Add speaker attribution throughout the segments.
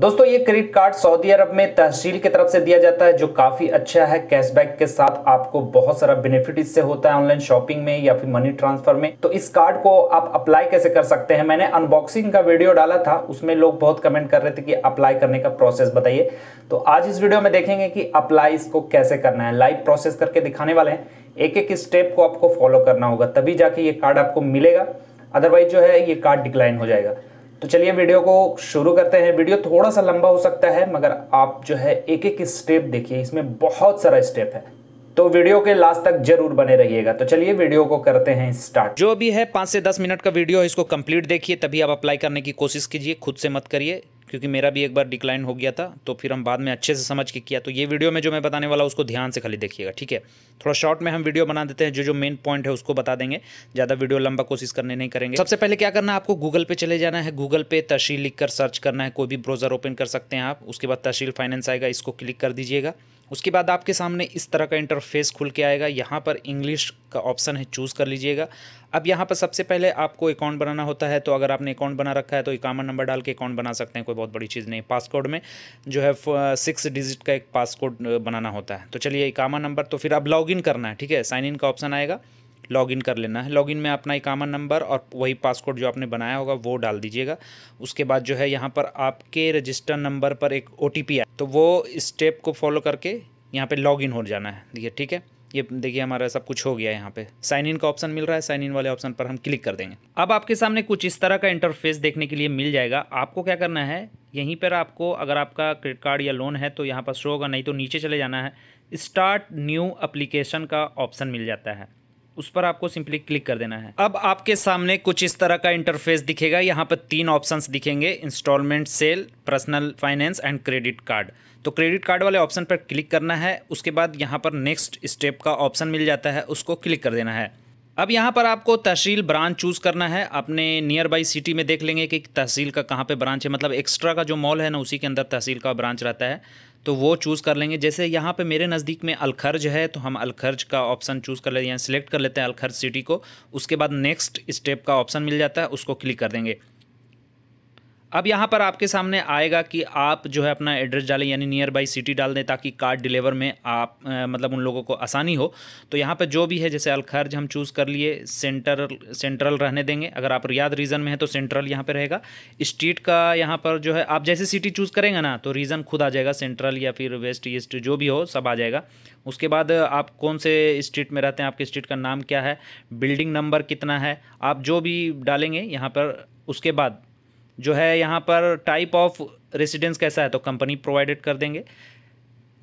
Speaker 1: दोस्तों ये credit card Saudi अरब में तहसील की तरफ से दिया जाता है जो काफ़ी अच्छा है कैशबैक के साथ आपको बहुत सारा बेनिफिट इससे होता है ऑनलाइन शॉपिंग में या फिर मनी ट्रांसफर में तो इस कार्ड को आप अप्लाई कैसे कर सकते हैं मैंने अनबॉक्सिंग का वीडियो डाला था उसमें लोग बहुत कमेंट कर रहे थे कि अप्लाई करने का प्रोसेस बताइए तो आज इस वीडियो में देखेंगे कि अप्लाई इसको कैसे करना है लाइव प्रोसेस करके दिखाने वाले हैं एक एक स्टेप को आपको फॉलो करना होगा तभी जाके ये कार्ड आपको मिलेगा अदरवाइज जो है ये कार्ड डिक्लाइन हो जाएगा तो चलिए वीडियो को शुरू करते हैं वीडियो थोड़ा सा लंबा हो सकता है मगर आप जो है एक एक स्टेप देखिए इसमें बहुत सारा स्टेप है तो वीडियो के लास्ट तक जरूर बने रहिएगा तो चलिए वीडियो को करते हैं स्टार्ट जो भी है पांच से दस मिनट का वीडियो है इसको कंप्लीट देखिए तभी आप अप्लाई करने की कोशिश कीजिए खुद से मत करिए क्योंकि मेरा भी एक बार डिक्लाइन हो गया था तो फिर हम बाद में अच्छे से समझ के किया तो ये वीडियो में जो मैं बताने वाला उसको ध्यान से खाली देखिएगा ठीक है थोड़ा शॉर्ट में हम वीडियो बना देते हैं जो जो मेन पॉइंट है उसको बता देंगे ज़्यादा वीडियो लंबा कोशिश करने नहीं करेंगे सबसे पहले क्या करना है आपको गूगल पे चले जाना है गूगल पे तहसील लिख सर्च करना है कोई भी ब्राउजर ओपन कर सकते हैं आप उसके बाद तहसील फाइनेंस आएगा इसको क्लिक कर दीजिएगा उसके बाद आपके सामने इस तरह का इंटरफेस खुल के आएगा यहाँ पर इंग्लिश का ऑप्शन है चूज़ कर लीजिएगा अब यहाँ पर सबसे पहले आपको अकाउंट बनाना होता है तो अगर आपने अकाउंट बना रखा है तो इकामा नंबर डाल के अकाउंट बना सकते हैं कोई बहुत बड़ी चीज़ नहीं पासकोड में जो है सिक्स डिजिट का एक पासकोड बनाना होता है तो चलिए इकामा नंबर तो फिर अब लॉग करना है ठीक है साइन इन का ऑप्शन आएगा लॉगिन कर लेना है लॉगिन में अपना इकामा नंबर और वही पासकोड जो आपने बनाया होगा वो डाल दीजिएगा उसके बाद जो है यहाँ पर आपके रजिस्टर नंबर पर एक ओ टी आए तो वो स्टेप को फॉलो करके यहाँ पर लॉगिन हो जाना है देखिए ठीक है ये देखिए हमारा सब कुछ हो गया यहाँ पे साइन इन का ऑप्शन मिल रहा है साइन इन वाले ऑप्शन पर हम क्लिक कर देंगे अब आपके सामने कुछ इस तरह का इंटरफेस देखने के लिए मिल जाएगा आपको क्या करना है यहीं पर आपको अगर आपका क्रेडिट कार्ड या लोन है तो यहाँ पर शो होगा नहीं तो नीचे चले जाना है स्टार्ट न्यू अप्लीकेशन का ऑप्शन मिल जाता है उस पर आपको सिंपली क्लिक कर देना है अब आपके सामने कुछ इस तरह का इंटरफेस दिखेगा यहाँ पर तीन ऑप्शंस दिखेंगे installment sale personal finance and credit card तो क्रेडिट कार्ड वाले ऑप्शन पर क्लिक करना है उसके बाद यहाँ पर नेक्स्ट स्टेप का ऑप्शन मिल जाता है उसको क्लिक कर देना है अब यहाँ पर आपको तहसील ब्रांच चूज़ करना है अपने नियर बाई सिटी में देख लेंगे कि तहसील का कहाँ पे ब्रांच है मतलब एक्स्ट्रा का जो मॉल है ना उसी के अंदर तहसील का ब्रांच रहता है तो वो चूज़ कर लेंगे जैसे यहाँ पे मेरे नज़दीक में अलखर्ज है तो हम अलखर्ज का ऑप्शन चूज़ कर लेते हैं सिलेक्ट कर लेते हैं अलखर्ज सिटी को उसके बाद नेक्स्ट स्टेप का ऑप्शन मिल जाता है उसको क्लिक कर देंगे अब यहाँ पर आपके सामने आएगा कि आप जो है अपना एड्रेस डालें यानी नियर बाई सिटी डाल दें ताकि कार्ड डिलीवर में आप आ, मतलब उन लोगों को आसानी हो तो यहाँ पर जो भी है जैसे अलखर्ज हम चूज़ कर लिए सेंटर सेंट्रल रहने देंगे अगर आप रियाद रीजन में है तो सेंट्रल यहाँ पर रहेगा स्ट्रीट का यहाँ पर जो है आप जैसे सिटी चूज़ करेंगे ना तो रीज़न खुद आ जाएगा सेंट्रल या फिर वेस्ट ईस्ट जो भी हो सब आ जाएगा उसके बाद आप कौन से स्ट्रीट में रहते हैं आपके स्ट्रीट का नाम क्या है बिल्डिंग नंबर कितना है आप जो भी डालेंगे यहाँ पर उसके बाद जो है यहाँ पर टाइप ऑफ रेसिडेंस कैसा है तो कंपनी प्रोवाइडेड कर देंगे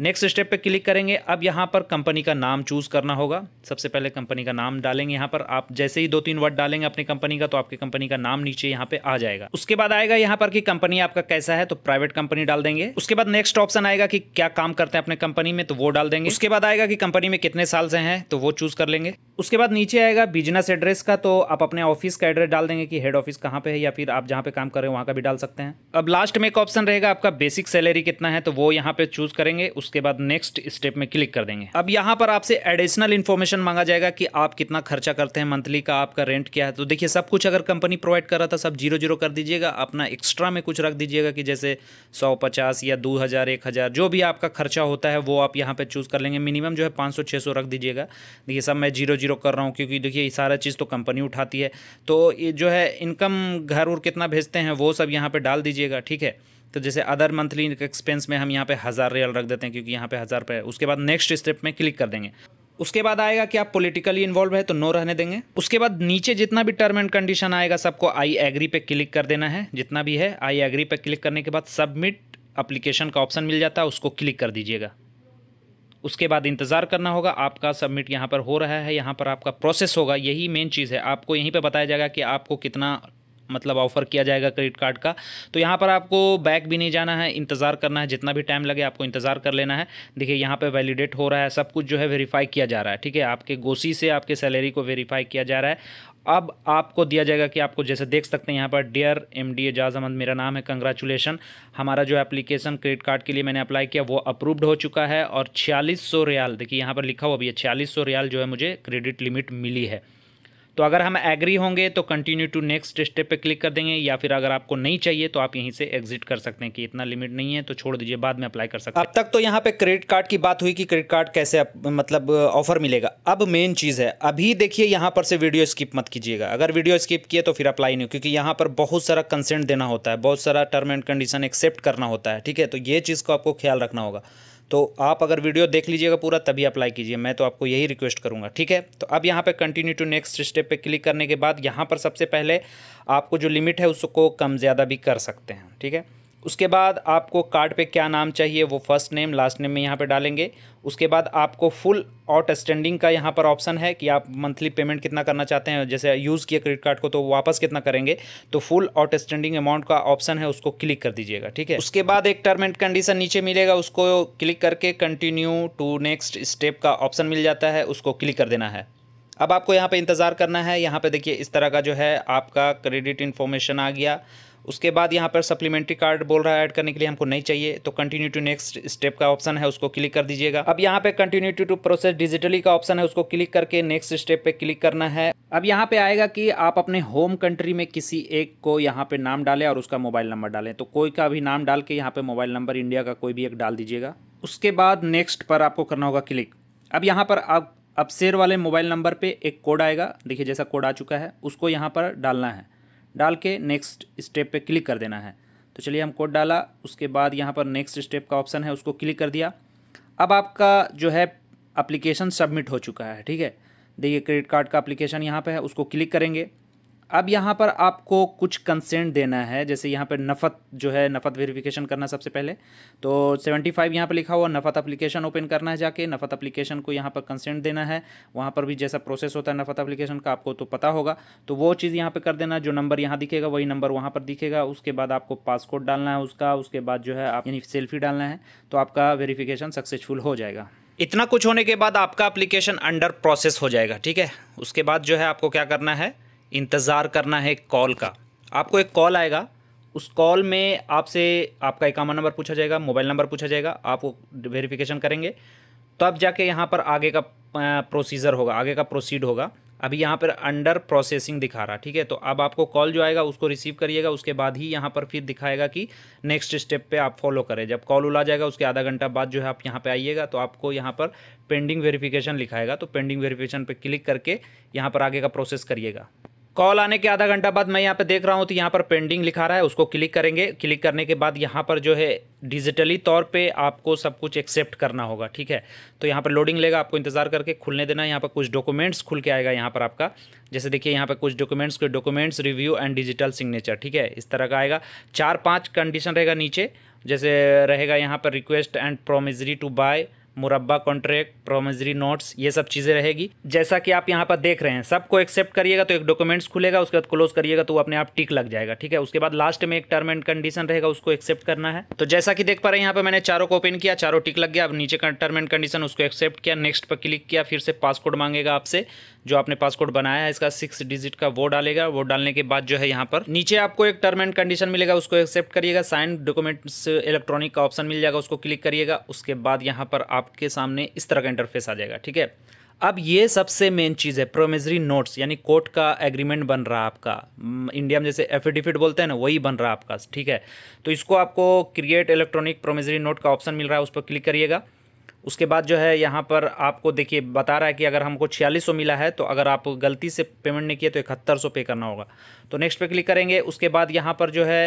Speaker 1: नेक्स्ट स्टेप पे क्लिक करेंगे अब यहाँ पर कंपनी का नाम चूज़ करना होगा सबसे पहले कंपनी का नाम डालेंगे यहाँ पर आप जैसे ही दो तीन वर्ड डालेंगे अपनी कंपनी का तो आपकी कंपनी का नाम नीचे यहाँ पे आ जाएगा उसके बाद आएगा यहाँ पर कि कंपनी आपका कैसा है तो प्राइवेट कंपनी डाल देंगे उसके बाद नेक्स्ट ऑप्शन आएगा कि क्या काम करते हैं अपने कंपनी में तो वो डाल देंगे उसके बाद आएगा कि कंपनी में कितने साल से हैं तो वो चूज़ कर लेंगे उसके बाद नीचे आएगा बिजनेस एड्रेस का तो आप अपने ऑफिस का एड्रेस डाल देंगे कि हेड ऑफिस कहाँ पे है या फिर आप जहाँ पे काम कर रहे हो वहाँ का भी डाल सकते हैं अब लास्ट में एक ऑप्शन रहेगा आपका बेसिक सैलरी कितना है तो वो यहाँ पे चूज करेंगे उसके बाद नेक्स्ट स्टेप में क्लिक कर देंगे अब यहाँ पर आपसे एडिशनल इन्फॉर्मेशन मांगा जाएगा कि आप कितना खर्चा करते हैं मंथली का आपका रेंट क्या है तो देखिए सब कुछ अगर कंपनी प्रोवाइड कर रहा था सब जीरो जीरो कर दीजिएगा अपना एक्स्ट्रा में कुछ रख दीजिएगा कि जैसे सौ पचास या दो हज़ार एक हज़ार जो भी आपका खर्चा होता है वो आप यहाँ पर चूज़ कर लेंगे मिनिमम जो है पाँच सौ सौ रख दीजिएगा देखिए सब मैं जीरो जीरो ज़ीरो कर रहा हूँ क्योंकि देखिए ये सारा चीज़ तो कंपनी उठाती है तो ये जो है इनकम घर और कितना भेजते हैं वो सब यहाँ पर डाल दीजिएगा ठीक है तो जैसे अदर मंथली एक्सपेंस में हम यहाँ पे हज़ार रियल रख देते हैं क्योंकि यहाँ पे हज़ार रुपये उसके बाद नेक्स्ट स्टेप में क्लिक कर देंगे उसके बाद आएगा कि आप पॉलिटिकली इन्वॉल्व है तो नो रहने देंगे उसके बाद नीचे जितना भी टर्म एंड कंडीशन आएगा सबको आई एग्री पे क्लिक कर देना है जितना भी है आई एग्री पे क्लिक करने के बाद सबमिट अप्लीकेशन का ऑप्शन मिल जाता है उसको क्लिक कर दीजिएगा उसके बाद इंतज़ार करना होगा आपका सबमिट यहाँ पर हो रहा है यहाँ पर आपका प्रोसेस होगा यही मेन चीज़ है आपको यहीं पर बताया जाएगा कि आपको कितना मतलब ऑफ़र किया जाएगा क्रेडिट कार्ड का तो यहाँ पर आपको बैक भी नहीं जाना है इंतज़ार करना है जितना भी टाइम लगे आपको इंतज़ार कर लेना है देखिए यहाँ पे वैलिडेट हो रहा है सब कुछ जो है वेरीफाई किया जा रहा है ठीक है आपके गोसी से आपके सैलरी को वेरीफाई किया जा रहा है अब आपको दिया जाएगा कि आपको जैसे देख सकते हैं यहाँ पर dear M D Ejaz Ahmad मेरा नाम है कंग्रेचुलेसन हमारा जो एप्लीकेशन क्रेडिट कार्ड के लिए मैंने अप्लाई किया वो अप्रूव्ड हो चुका है और छियालीस सौ रियाल देखिए यहाँ पर लिखा हुआ भी है छियालीस सौ रियाल जो है मुझे क्रेडिट लिमिट मिली है तो अगर हम एग्री होंगे तो कंटिन्यू टू नेक्स्ट स्टेप पे क्लिक कर देंगे या फिर अगर आपको नहीं चाहिए तो आप यहीं से एग्जिट कर सकते हैं कि इतना लिमिट नहीं है तो छोड़ दीजिए बाद में अप्लाई कर सकते हैं अब तक तो यहाँ पे क्रेडिट कार्ड की बात हुई कि क्रेडिट कार्ड कैसे अप, मतलब ऑफर मिलेगा अब मेन चीज़ है अभी देखिए यहाँ पर से वीडियो स्किप मत कीजिएगा अगर वीडियो स्किप किए तो फिर अप्लाई नहीं क्योंकि यहाँ पर बहुत सारा कंसेंट देना होता है बहुत सारा टर्म एंड कंडीशन एक्सेप्ट करना होता है ठीक है तो ये चीज़ को आपको ख्याल रखना होगा तो आप अगर वीडियो देख लीजिएगा पूरा तभी अप्लाई कीजिए मैं तो आपको यही रिक्वेस्ट करूँगा ठीक है तो अब यहाँ पर कंटिन्यू टू नेक्स्ट स्टेप पर क्लिक करने के बाद यहाँ पर सबसे पहले आपको जो लिमिट है उसको कम ज़्यादा भी कर सकते हैं ठीक है उसके बाद आपको कार्ड पे क्या नाम चाहिए वो फर्स्ट नेम लास्ट नेम में यहाँ पे डालेंगे उसके बाद आपको फुल आउटस्टैंडिंग का यहाँ पर ऑप्शन है कि आप मंथली पेमेंट कितना करना चाहते हैं जैसे यूज़ किया क्रेडिट कार्ड को तो वापस कितना करेंगे तो फुल आउटस्टैंडिंग अमाउंट का ऑप्शन है उसको क्लिक कर दीजिएगा ठीक है उसके बाद एक टर्म एंड कंडीशन नीचे मिलेगा उसको क्लिक करके कंटिन्यू टू नेक्स्ट स्टेप का ऑप्शन मिल जाता है उसको क्लिक कर देना है अब आपको यहाँ पर इंतज़ार करना है यहाँ पर देखिए इस तरह का जो है आपका क्रेडिट इन्फॉर्मेशन आ गया उसके बाद यहाँ पर सप्लीमेंट्री कार्ड बोल रहा है ऐड करने के लिए हमको नहीं चाहिए तो कंटिन्यू टू नेक्स्ट स्टेप का ऑप्शन है उसको क्लिक कर दीजिएगा अब यहाँ पे continue to to process digitally का ऑप्शन है उसको क्लिक करके नेक्स्ट स्टेप पे क्लिक करना है अब यहाँ पे आएगा कि आप अपने होम कंट्री में किसी एक को यहाँ पे नाम डालें और उसका मोबाइल नंबर डालें तो कोई का भी नाम डाल के यहाँ पे मोबाइल नंबर इंडिया का कोई भी एक डाल दीजिएगा उसके बाद नेक्स्ट पर आपको करना होगा क्लिक अब यहाँ पर आप अब शेयर वाले मोबाइल नंबर पे एक कोड आएगा देखिए जैसा कोड आ चुका है उसको यहाँ पर डालना है डाल के नेक्स्ट स्टेप पे क्लिक कर देना है तो चलिए हम कोड डाला उसके बाद यहाँ पर नेक्स्ट स्टेप का ऑप्शन है उसको क्लिक कर दिया अब आपका जो है अप्लीकेशन सबमिट हो चुका है ठीक है देखिए क्रेडिट कार्ड का अप्लीकेशन यहाँ पर है उसको क्लिक करेंगे अब यहाँ पर आपको कुछ कंसेंट देना है जैसे यहाँ पर नफ़त जो है नफ़त वेरिफिकेशन करना सबसे पहले तो 75 फाइव यहाँ पर लिखा हुआ नफ़त अप्लीकेशन ओपन करना है जाके नफ़त अप्लीकेशन को यहाँ पर कंसेंट देना है वहाँ पर भी जैसा प्रोसेस होता है नफ़त अप्लीकेशन का आपको तो पता होगा तो वो चीज़ यहाँ पर कर देना जो नंबर यहाँ दिखेगा वही नंबर वहाँ पर दिखेगा उसके बाद आपको पासकोड डालना है उसका उसके बाद जो है आप यानी सेल्फी डालना है तो आपका वेरीफिकेशन सक्सेसफुल हो जाएगा इतना कुछ होने के बाद आपका अप्लीकेशन अंडर प्रोसेस हो जाएगा ठीक है उसके बाद जो है आपको क्या करना है इंतज़ार करना है कॉल का आपको एक कॉल आएगा उस कॉल में आपसे आपका इकामा नंबर पूछा जाएगा मोबाइल नंबर पूछा जाएगा आप वेरिफिकेशन करेंगे तब तो जाके यहाँ पर आगे का प्रोसीजर होगा आगे का प्रोसीड होगा अभी यहाँ पर अंडर प्रोसेसिंग दिखा रहा ठीक है तो अब आपको कॉल जो आएगा उसको रिसीव करिएगा उसके बाद ही यहाँ पर फिर दिखाएगा कि नेक्स्ट स्टेप पे आप फॉलो करें जब कॉल उला जाएगा उसके आधा घंटा बाद जो है आप यहाँ पे आइएगा तो आपको यहाँ पर पेंडिंग वेरिफिकेशन लिखाएगा तो पेंडिंग वेरीफिकेशन पर क्लिक करके यहाँ पर आगे का प्रोसेस करिएगा कॉल आने के आधा घंटा बाद मैं यहाँ पे देख रहा हूँ तो यहाँ पर पेंडिंग लिखा रहा है उसको क्लिक करेंगे क्लिक करने के बाद यहाँ पर जो है डिजिटली तौर पे आपको सब कुछ एक्सेप्ट करना होगा ठीक है तो यहाँ पर लोडिंग लेगा आपको इंतज़ार करके खुलने देना यहाँ पर कुछ डॉक्यूमेंट्स खुल के आएगा यहाँ पर आपका जैसे देखिए यहाँ पर कुछ डॉक्यूमेंट्स कुछ documents review and digital signature ठीक है इस तरह का आएगा चार पाँच कंडीशन रहेगा नीचे जैसे रहेगा यहाँ पर request and promissory to buy मुरबा कॉन्ट्रैक्ट प्रोमिजरी नोट्स ये सब चीज़ें रहेगी जैसा कि आप यहाँ पर देख रहे हैं सबको एक्सेप्ट करिएगा तो एक डॉक्यूमेंट्स खुलेगा उसके बाद क्लोज करिएगा तो वो अपने आप टिक लग जाएगा ठीक है उसके बाद लास्ट में एक टर्म एंड कंडीशन रहेगा उसको एक्सेप्ट करना है तो जैसा कि देख पा रहे हैं यहाँ पर मैंने चारों को ओपन किया चारों टिक लग गया अब नीचे का टर्म एंड कंडीशन उसको एक्सेप्ट किया नेक्स्ट पर क्लिक किया फिर से पासपोर्ट मांगेगा आपसे जो आपने पासपोर्ट बनाया है इसका सिक्स डिजिट का वो डालेगा वो डालने के बाद जो है यहाँ पर नीचे आपको एक टर्म एंड कंडीशन मिलेगा उसको एक्सेप्ट करिएगा साइन डॉक्यूमेंट्स इलेक्ट्रॉनिक का ऑप्शन मिल जाएगा उसको क्लिक करिएगा उसके बाद यहाँ पर आप आपके सामने इस तरह का इंटरफेस आ जाएगा ठीक है अब ये सबसे मेन चीज़ है प्रोमिजरी नोट्स यानी कोर्ट का एग्रीमेंट बन रहा आपका इंडिया में जैसे एफिडेविट बोलते हैं ना वही बन रहा आपका ठीक है तो इसको आपको क्रिएट इलेक्ट्रॉनिक प्रोमिजरी नोट का ऑप्शन मिल रहा है उस पर क्लिक करिएगा उसके बाद जो है यहाँ पर आपको देखिए बता रहा है कि अगर हमको छियालीस मिला है तो अगर आप गलती से पेमेंट नहीं किए तो इकहत्तर पे करना होगा तो नेक्स्ट पर क्लिक करेंगे उसके बाद यहाँ पर जो है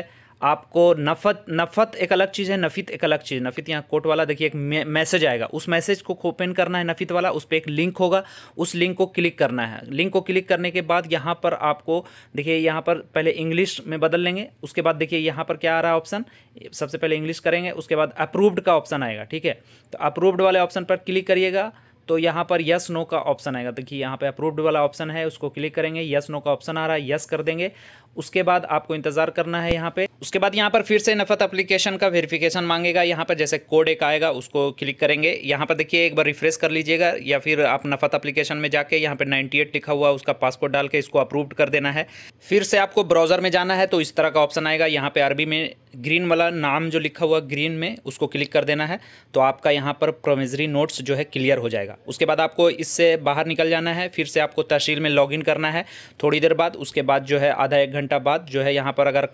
Speaker 1: आपको नफत नफत एक अलग चीज़ है नफित एक अलग चीज़ नफित यहाँ कोट वाला देखिए एक मैसेज आएगा उस मैसेज को ओपन करना है नफित वाला उस पर एक लिंक होगा उस लिंक को क्लिक करना है लिंक को क्लिक करने के बाद यहाँ पर आपको देखिए यहाँ पर पहले इंग्लिश में बदल लेंगे उसके बाद देखिए यहाँ पर क्या आ रहा है ऑप्शन सबसे पहले इंग्लिश करेंगे उसके बाद अप्रूव्ड का ऑप्शन आएगा ठीक है तो अप्रूव्ड वाले ऑप्शन पर क्लिक करिएगा तो यहाँ पर यस नो का ऑप्शन आएगा देखिए यहाँ पे अप्रूव्ड वाला ऑप्शन है उसको क्लिक करेंगे यस नो का ऑप्शन आ रहा है यस कर देंगे उसके बाद आपको इंतज़ार करना है यहाँ पे उसके बाद यहाँ पर फिर से नफत अप्लीकेशन का वेरिफिकेशन मांगेगा यहाँ पर जैसे कोड एक आएगा उसको क्लिक करेंगे यहाँ पर देखिए एक बार रिफ्रेश कर लीजिएगा या फिर आप नफत अप्लीकेशन में जाके यहाँ पर 98 लिखा हुआ उसका पासपोर्ट डाल के इसको अप्रूव कर देना है फिर से आपको ब्राउज़र में जाना है तो इस तरह का ऑप्शन आएगा यहाँ पर अरबी में ग्रीन वाला नाम जो लिखा हुआ ग्रीन में उसको क्लिक कर देना है तो आपका यहाँ पर प्रोमिजरी नोट्स जो है क्लियर हो जाएगा उसके बाद आपको इससे बाहर निकल जाना है फिर से आपको तहसील में लॉग करना है थोड़ी देर बाद उसके बाद जो है आधा एक घंटा बाद जो है यहाँ पर अगर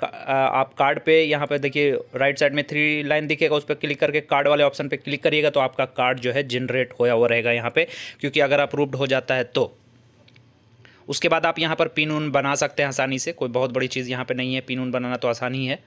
Speaker 1: आप कार्ड पे यहाँ पर देखिए राइट साइड में थ्री लाइन दिखेगा उस पर क्लिक करके कार्ड वाले ऑप्शन पर क्लिक करिएगा तो आपका कार्ड जो है जनरेट होया हुआ रहेगा यहाँ पर क्योंकि अगर अप्रूव्ड हो जाता है तो उसके बाद आप यहाँ पर पिन उन बना सकते हैं आसानी से कोई बहुत बड़ी चीज़ यहाँ पर नहीं है पिन उन बनाना तो आसानी है